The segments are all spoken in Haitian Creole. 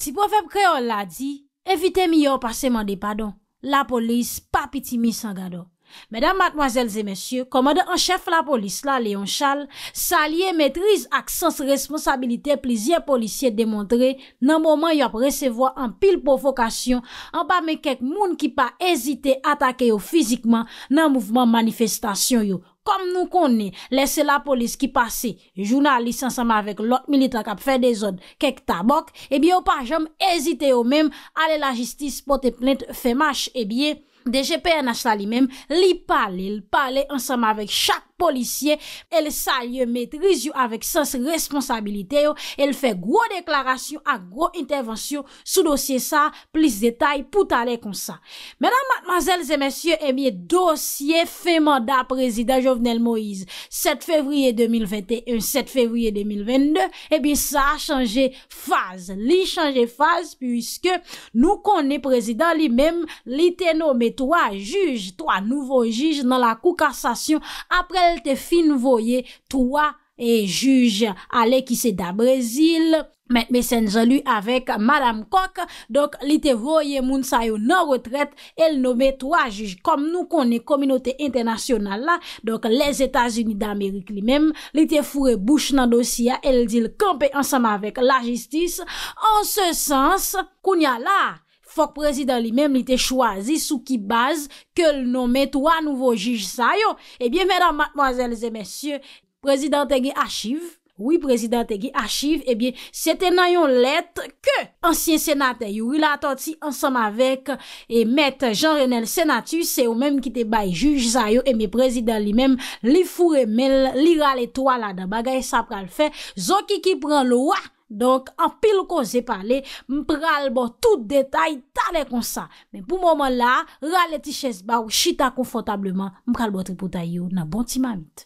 Ti profep kreon la di, evite mi yo paseman de padon, la polis papiti mi sangado. Medan matmoazelze mesyou, komande an chef la polis la Leonchal, salye metriz ak sens responsabilite plizye polisye demontre nan mouman yo ap resevo an pil pofokasyon an pa men kek moun ki pa ezite atake yo fizikman nan mouvman manifestasyon yo. Kom nou koni, lese la polis ki pase jounalise ansama vek lot milita kap fe de zon kek tabok, ebi yo pajam ezite yo menm ale la jistis pote plente fe mash, ebiye deje PNH la li menm li pale, li pale ansama vek chak, policye, el sa yo metrizi yo avek sens responsabilite yo, el fe gro deklarasyon, a gro intervensyon sou dosye sa, plis detay pou tale kon sa. Mèdame, mademazèles et mèsyè, dosye fe manda prezida Jovenel Moïse, 7 fevriye 2021, 7 fevriye 2022, ebi sa a chanje faz, li chanje faz pwiske nou konè prezida li mèm li teno me 3 juj, 3 nouvo juj nan la koukassasyon aprel El te fin voye toa e juj ale ki se da Brezil. Met mesen jalu avek Madame Koch. Dok li te voye moun sa yo nan retret. El nome toa juj kom nou konen kominote internasyonal la. Dok les Etats-Unis d'Amerik li mem. Li te fure bouch nan dosya. El dil kampe ansama avek la jistis. En se sens, koun ya la. Fok prezidant li men li te chwazi sou ki baz ke l nomen to a nouvo juj sa yo. Ebyen mèdan mwazèl zè mèsyè, prezidant te ge achiv. Oui, prezidant te ge achiv. Ebyen, se te nan yon let ke ansyen senatè. Yoril atoti ansam avèk e mèt Jean-Renel Senatu. Se yon men ki te bay juj sa yo. Ebyen prezidant li men li furemel, li rale to a la da bagay. Sa pral fè, zon ki ki pran lwa. Donk, an pil kon se pale, m pral bo tout detay tale kon sa. Men pou momon la, rale ti ches ba ou chita konfotableman, m pral bo tripo tay yo nan bon ti mamit.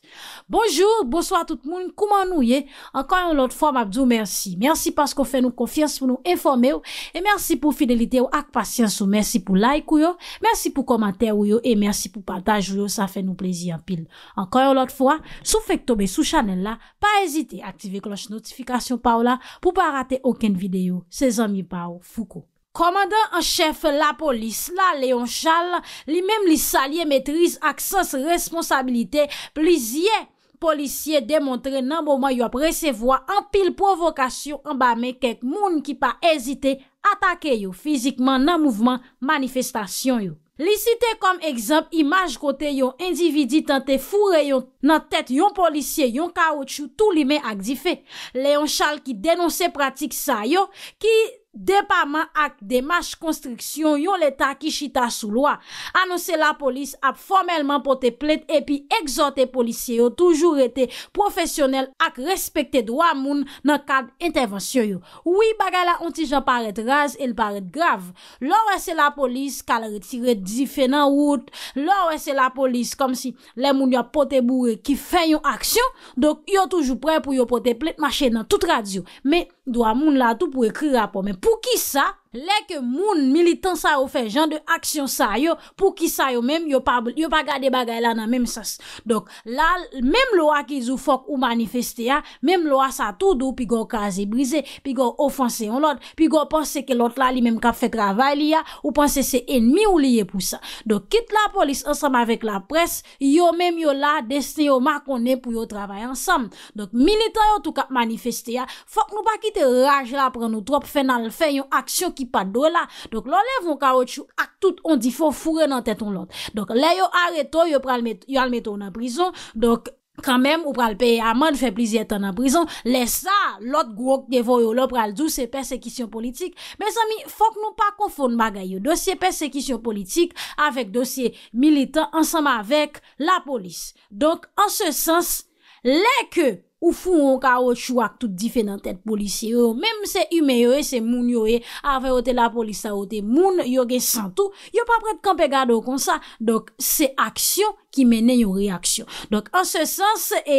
Bonjour, bonsoi tout moun, kouman nou ye? Ankan yon lot fwa, mabdou, mersi. Mersi pas kon fe nou konfians pou nou informe ou, e mersi pou fidelite ou ak pasyans ou mersi pou like ou yo, mersi pou komante ou yo, e mersi pou pataj ou yo, sa fe nou plezi an pil. Ankan yon lot fwa, sou fek tobe sou chanel la, pa ezite, aktive kloche notifikasyon pa ou la, Pou pa rate oken videyo, se zanmi pa ou fouko. Komanda an chef la polis, la leon chal, li mem li salye metriz ak sens responsabilite, plizye polisye demontre nan mouman yo ap resevoa an pil provokasyon an ba me kek moun ki pa ezite atake yo fizikman nan mouvman manifestasyon yo. Li site kom ekzamp, imaj kote yon individi tante fure yon nan tete yon polisye, yon kaoutchou, tout li men ak di fe. Leon Charles ki denonse pratik sa yo, ki... depaman ak demache konstriksyon yon leta ki chita sou lwa. Anonse la polis ap formelman pote plet epi exote polisye yo toujou rete profesyonel ak respekte doa moun nan kad intervensyon yo. Ouwi bagay la ontijan paret raze, el paret grav. Lowe se la polis kal retiret zife nan wout, lowe se la polis kom si le moun yo pote bourre ki fen yon aksyon, dok yo toujou prey pou yo pote plet mache nan tout radyo. Me, doa moun la tou pou ekri apomem, isso lèk moun militan sa ou fè jan de aksyon sa yo pou ki sa yo mèm yo pa gade bagay la nan mèm sas. Donk la mèm lo akiz ou fòk ou manifestè ya mèm lo a sa tout dou pi gò kaze brise, pi gò ofanse yon lot pi gò pense ke lot la li mèm kap fè kravay li ya ou pense se enmi ou liye pou sa. Donk kit la polis ansam avèk la pres yo mèm yo la deste yo ma konè pou yo travay ansam Donk militan yo tout kap manifestè ya fòk nou pa kit reaj la prè nou trop fè nan l fè yon aksyon ki Pat do la Donk lò lev yon kaoutchou ak tout Ondi fò fure nan tèt yon lot Donk lè yon areto yon pral meto yon an prison Donk kwa mèm yon pral peye aman Fè plizi etan an prison Lè sa lòt gwo kdevo yon lò pral djou Se persekisyon politik Mes ami fòk nou pa konfon magay yo Dosye persekisyon politik Avèk dosye militan ansama avèk la polis Donk an se sens Lè kè ou foun ou ka ou chouak tout di fè nan tèt polisye yo, mèm se yume yo e, se moun yo e, avè ote la polisya ote moun, yo gen san tou, yo pa prèd kompe gado kon sa, dok se aksyon ki mènen yo reaksyon. Dok an se sens, e,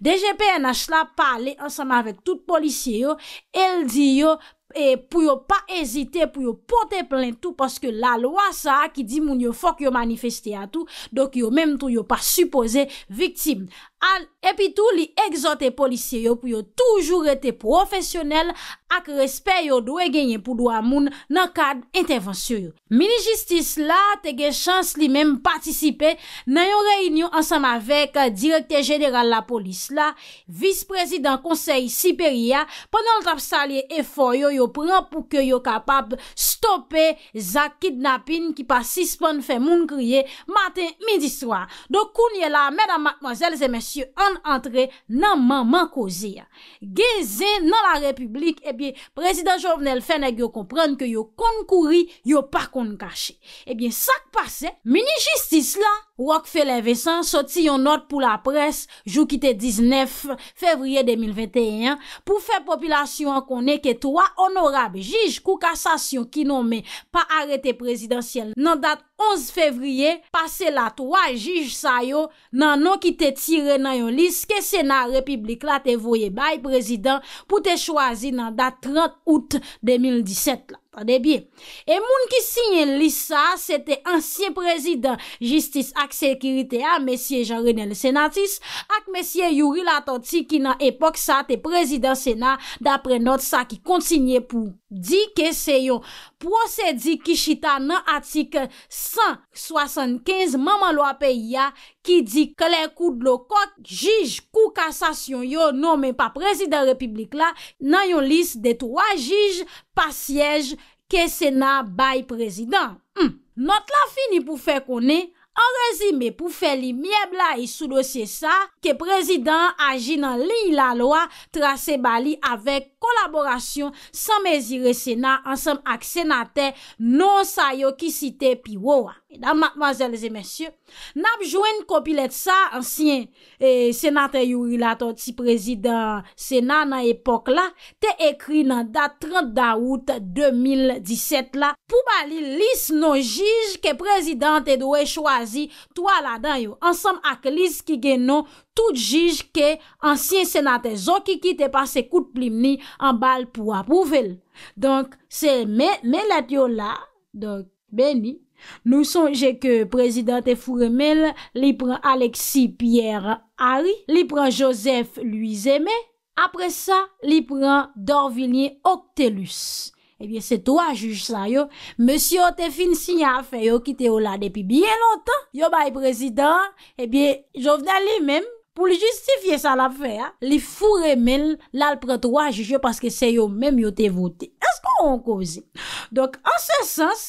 DGPNH la pale ansanm avèk tout polisye yo, el di yo, e, pou yo pa ezite, pou yo pote plen tou, paske la loa sa ki di moun yo fòk yo manifeste a tou, dok yo mèm tou yo pa supose viktime. al epi tou li egzote polisye yo pou yo toujou rete profesyonel ak resper yo dwe genye pou doa moun nan kad intervensyo yo. Mini justis la tege chans li menm patisipe nan yo reynyo ansam avek direkte jeneral la polis la vis prezident konsey siperia. Pendan l tap salye efor yo yo pran pou ke yo kapab stope zak kidnapin ki pa sispon fe moun kriye maten midi swa. Do kounye la, mèdam matmozèl, zè mè si yo an antre nan man man kozi ya. Gezen nan la republik, ebyen, eh prezident Jovnel Fenege yo komprende ke yo kon kouri, yo pa kon kache. Ebyen, eh sak pase, mini-justis la, Rokfelevesan soti yon not pou la pres jou ki te 19 fevriye 2021 pou fe populasyon konen ke 3 honorabe jij kou kasasyon ki non me pa arete prezidansyel nan dat 11 fevriye pase la 3 jij sayo nan nou ki te tire nan yon lis ke sena republik la te voye bay prezidans pou te chwazi nan dat 30 out 2017 la. E moun ki sinye lisa, se te ansye prezident jistis ak sekirite a, mesye Jean-René Lessenatis, ak mesye Yuril Atoti ki nan epok sa te prezident sena, dapre not sa ki kontinye pou di ke seyon. Procedi Kishita nan atik 175 mamalwa peyi ya kishita. ki di kler kou dlo kok jij kou kassasyon yo non men pa prezident republik la nan yon lis de 3 jij pa siyej ke sena bay prezident. Hmm. Not la fini pou fe konen, an rezime pou fe li miebla yi e sou dosye sa ke prezident aji nan li la loa trase bali avek kolaborasyon san mezire sena ansam ak senate non sayo ki site pi wowa. Dan, mademoiselles et messieurs, nabjouen kopilet sa, ansyen e, senate yuri la, ton ti prezident senat nan epok la, te ekri nan dat 30 daout 2017 la, pou bali lis non jige ke prezident te doye chwazi to ala dan yo. Ansam ak lis ki genon, tout jige ke ansyen senate zon ki ki te pase kout plim ni an bal pou apouvel. Donk, se men let yo la, donk, beni, Nou sonje ke prezident e furemel li pren Alexi Pierre Harry, li pren Joseph Louis-Aimé, apre sa, li pren Dorvillier Octelus. Ebyen se to a juj sa yo, monsi yo te fin sinya a fe yo ki te yo la depi bien lontan. Yo bay prezident, ebyen, jo vnen li men, pou li justifiye sa la fe ya, li furemel la l pren to a juj yo, paske se yo men yo te vote. Asko an kozi? Dok, an se sens,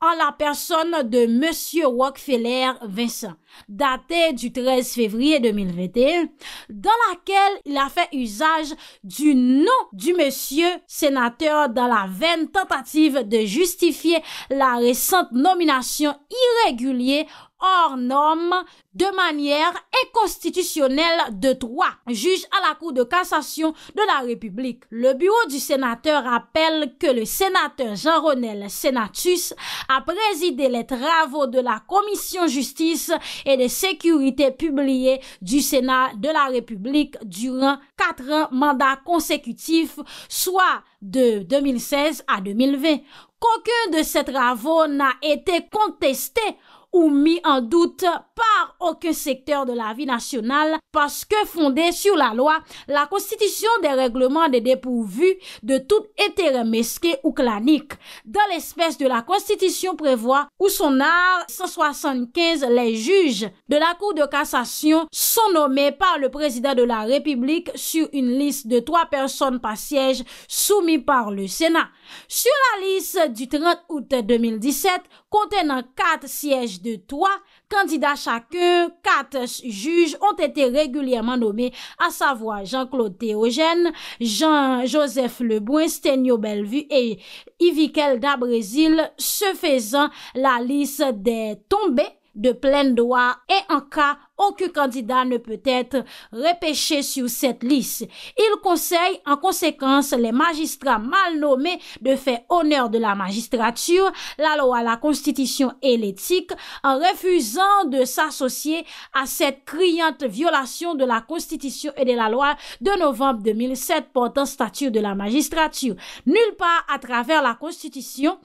en la personne de Monsieur Rockefeller Vincent, daté du 13 février 2021, dans laquelle il a fait usage du nom du monsieur sénateur dans la vaine tentative de justifier la récente nomination irrégulière hors normes de manière inconstitutionnelle de trois juge à la Cour de cassation de la République. Le bureau du sénateur rappelle que le sénateur Jean-Ronel Senatus a présidé les travaux de la Commission justice et de sécurité publiée du Sénat de la République durant quatre mandats consécutifs, soit de 2016 à 2020. Qu'aucun de ces travaux n'a été contesté ou mis en doute par aucun secteur de la vie nationale parce que fondée sur la loi, la constitution des règlements des dépourvus de tout intérêt mesqué ou clanique. Dans l'espèce de la constitution prévoit où son art 175 les juges de la Cour de cassation sont nommés par le président de la République sur une liste de trois personnes par siège soumis par le Sénat. Sur la liste du 30 août 2017, contenant quatre sièges De 3 kandida chake 4 juj ont ete Regulièrement nomé a savoi Jean-Claude Théogène Jean-Joseph Lebrun Stenio Bellevue Evikel Dabrezil Se faisant la liste de tombé de pleine droit et en cas aucun candidat ne peut être repêché sur cette liste. Il conseille en conséquence les magistrats mal nommés de faire honneur de la magistrature, la loi, la constitution et l'éthique en refusant de s'associer à cette criante violation de la constitution et de la loi de novembre 2007 portant statut de la magistrature. Nulle part à travers la constitution,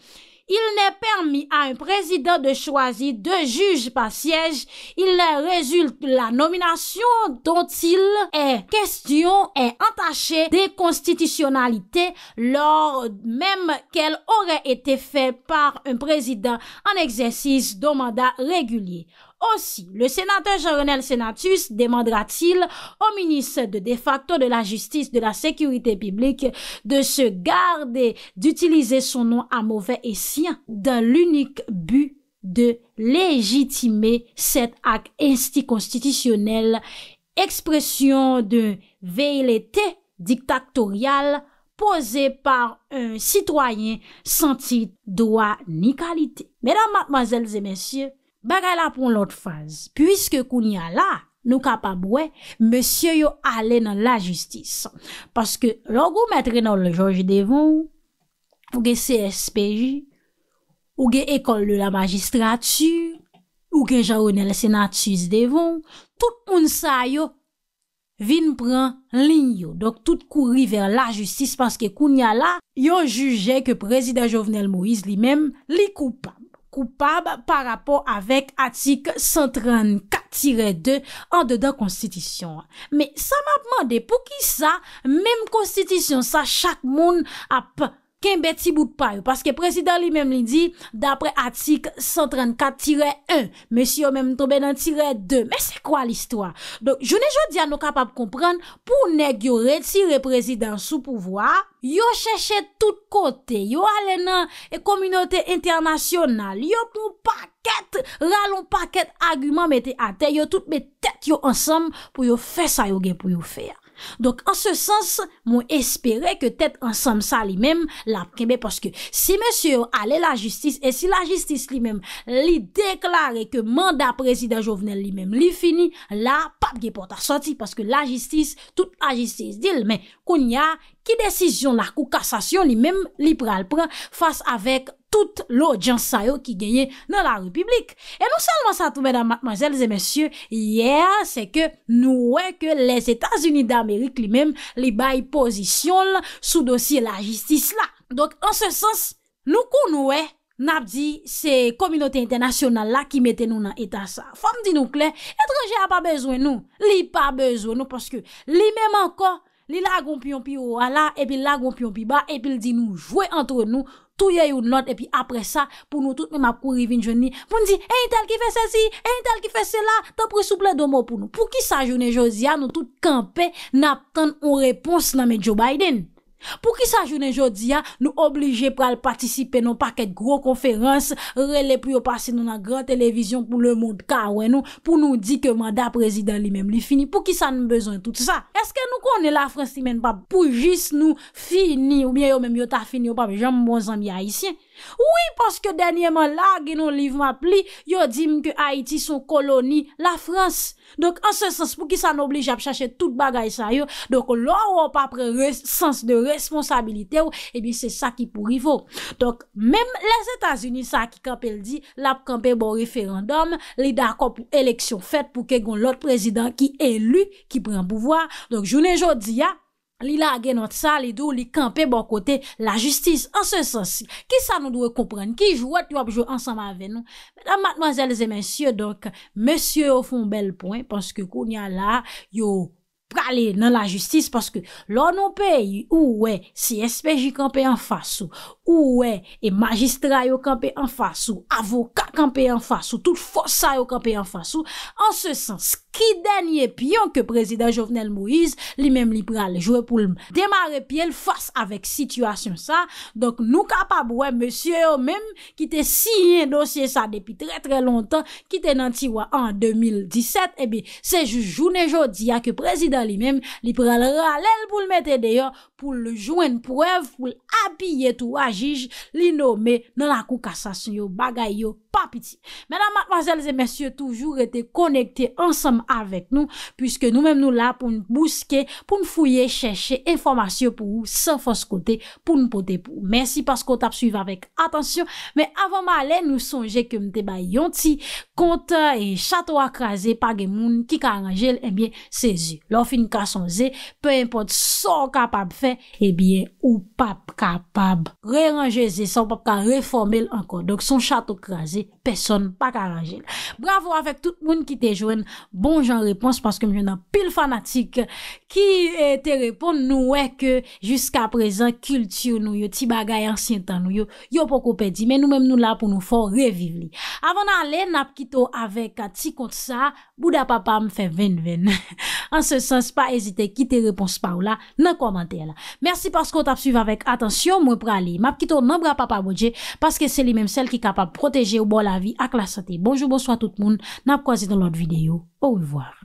il n'est permis à un président de choisir deux juges par siège. Il résulte la nomination dont il est question est entachée constitutionnalité, lors même qu'elle aurait été faite par un président en exercice d'un mandat régulier. Aussi, le sénateur Jean-Renel Senatus demandera-t-il au ministre de de facto de la justice, de la sécurité publique, de se garder d'utiliser son nom à mauvais escient dans l'unique but de légitimer cet acte insti-constitutionnel, expression de velléité dictatoriale posée par un citoyen sans titre, droit ni qualité. Mesdames, mademoiselles et messieurs, Bagay la pou lout faz, pwiske Kounia la nou kapabwe, monsye yo ale nan la justis. Paske log ou metre nan le jorge devon, ou ge CSPJ, ou ge ekol de la magistratu, ou ge janonel senatis devon, tout moun sa yo vin pran lin yo. Dok tout kouri ver la justis, paske Kounia la yo juje ke prezida Jovenel Moïse li men li koupa. koupab par rapport avek atik 134-2 an de dan konstitisyon. Me, sa ma pman de pou ki sa, mem konstitisyon sa, chak moun ap... Ken beti bout pa yo, paske prezident li mem li di, dapre atik 134-1, men si yo mem tobe nan tire 2, men se kwa l'istwa? Donk, jone jodi an nou kapap kompren, pou neg yo retire prezident sou pouvoa, yo cheshe tout kote, yo ale nan e kominote internasyonal, yo pou paket, ralon paket, agumen mette ate, yo tout me tet yo ansam pou yo fe sa yo gen pou yo fe ya. Donk an se sens moun espere ke tet ansam sa li men la preme. Paske si monsyon ale la justis e si la justis li men li deklare ke manda prezident jovenel li men li fini la pap ge port a soti. Paske la justis, tout la justis dil men kon ya ki desisyon la kou kasasyon li men li pre al pre fasa avek. tout lò djan sayo ki genye nan la republik. E nou salman sa tou mèdame, mademoiselles et mèsyè, yè, se ke nou wè ke les Etats-Unis d'Amérique li mèm, li bayi pozisyon la, sou dosi la jistis la. Donk, an se sens, nou kon nou wè, nap di, se komilote internasyonale la, ki mette nou nan etat sa. Fòm di nou klen, etreje a pa bezwen nou, li pa bezwen nou, paske li mèm ankon, li lagon piyon piyo wala, epi lagon piyon piba, epi di nou jwè antre nou, Touye yon not, e pi apre sa, pou nou tout men map kou rivin jouni, pou nou di, e yon tel ki fe se si, e eh, yon tel ki fe se la, te pre souple domo pou nou. Pou ki sa jouni jouni ya, nou tout kampe nap ten ou repons nan men Joe Biden. Pou ki sa jounen jodi ya, nou oblije pou al patisipe nou paket gro konferans, rele pou yo pase nou nan gran televizyon pou le moun kawen nou, pou nou di ke manda prezident li menm li fini, pou ki sa nou bezon tout sa. Eske nou konen la fransi menm pap pou jis nou fini ou miye yo menm yo ta fini yo pap, jom bon zan miya isyen. Ouwi, poske denye man la genon livman pli, yo di mke Haiti son koloni la Frans. Dok an se sens pou ki san oblije ap chache tout bagay sa yo, dok lor wap apre sens de responsabilite ou, ebi eh se sa ki pou rivok. Dok menm les Etats-Unis sa ki kapel di, lap kampe bon referandom, li da kop ou eleksyon fet pou kegon lot prezident ki elu, ki pren pouvoar. Dok jounen jodi ya. Li la genot sa, li dou li kampe bon kote la justise. An se sensi, ki sa nou dwe kompren? Ki jwot nou apjou ansan ma ven nou? Mèdam, matnoazèl zè mèsyè, mèsyè ou foun bel poun, paske koun ya la, yo prale nan la justise, paske lò nou pe, ou wè, si espèji kampe an fassou, ou wè, e magistra yo kampe an fassou, avokat kampe an fassou, tout fossa yo kampe an fassou, an se sensi, ki denye piyon ke prezident Jovenel Moïse li mem li prale jwè pou l'me. Demare piyè l'fas avèk situasyon sa, donk nou kapab wè monsye yo mèm ki te siyen dosye sa depi tre tre lontan ki te nanti wè an 2017, e bi se joune jwè di ya ke prezident li mèm li prale ralèl pou l'me te deyo pou l'jwen prev pou l'apiyè tou wajij li nomè nan la kou kassasyon yo bagay yo papiti. Menan matpansèl zè monsye yo toujou rete konekte ansam avèk nou, pwiske nou mèm nou la pou n'bouske, pou n'fouye, chèche informasyon pou ou, san fos kote pou n'pote pou. Mènsi paskot ap suive avèk. Atensyon, mè avant malè, nou sonje ke mte ba yonti kontè e chato akraze pa gen moun ki karanjel, e bie sezi. Lòf in ka sonze, pè impot son kapab fè, e bie ou pap kapab reranjeze, son pap ka reformel ankon. Dok son chato akraze, person pa karanjel. Bravo avèk tout moun ki te jwen, bon jen bon repons paske mjen nan pil fanatik ki e te repons nou wek ke jiska prezen kultur nou yo, ti bagay ansyen tan nou yo yo poko pedi, men nou menm nou la pou nou fo reviv li. Avon an le nap kito avek ti kont sa bouda papa mfe ven ven an se sens pa ezite ki te repons pa ou la nan komantè la. Mersi paske o tap suyve avek. Atensyon mwen prale map kito nan bra papa boje paske se li menm sel ki kapab proteje ou bo la vi ak la sante. Bonjou, bonsoit tout moun nap kwa zi ton lot videyo. Au revoir.